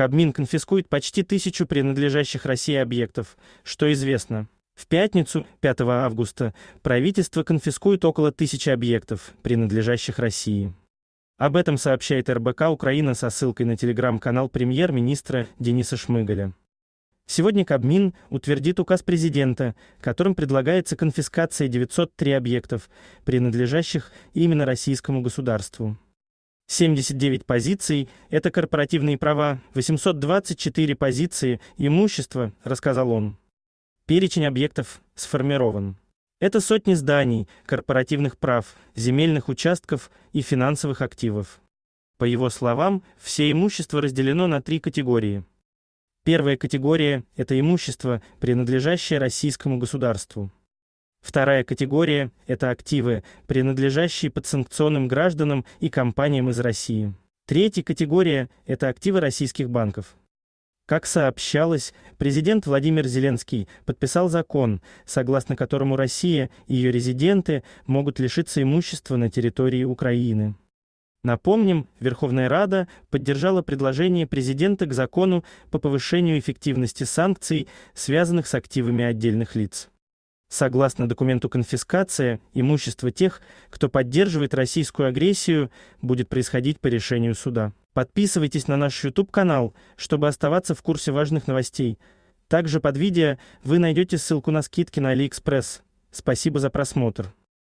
Кабмин конфискует почти тысячу принадлежащих России объектов, что известно. В пятницу, 5 августа, правительство конфискует около тысячи объектов, принадлежащих России. Об этом сообщает РБК Украина со ссылкой на телеграм-канал премьер-министра Дениса Шмыгаля. Сегодня Кабмин утвердит указ президента, которым предлагается конфискация 903 объектов, принадлежащих именно российскому государству. 79 позиций – это корпоративные права, 824 позиции – имущество, рассказал он. Перечень объектов сформирован. Это сотни зданий, корпоративных прав, земельных участков и финансовых активов. По его словам, все имущество разделено на три категории. Первая категория – это имущество, принадлежащее российскому государству. Вторая категория – это активы, принадлежащие подсанкционным гражданам и компаниям из России. Третья категория – это активы российских банков. Как сообщалось, президент Владимир Зеленский подписал закон, согласно которому Россия и ее резиденты могут лишиться имущества на территории Украины. Напомним, Верховная Рада поддержала предложение президента к закону по повышению эффективности санкций, связанных с активами отдельных лиц. Согласно документу конфискация, имущество тех, кто поддерживает российскую агрессию, будет происходить по решению суда. Подписывайтесь на наш YouTube-канал, чтобы оставаться в курсе важных новостей. Также под видео вы найдете ссылку на скидки на AliExpress. Спасибо за просмотр.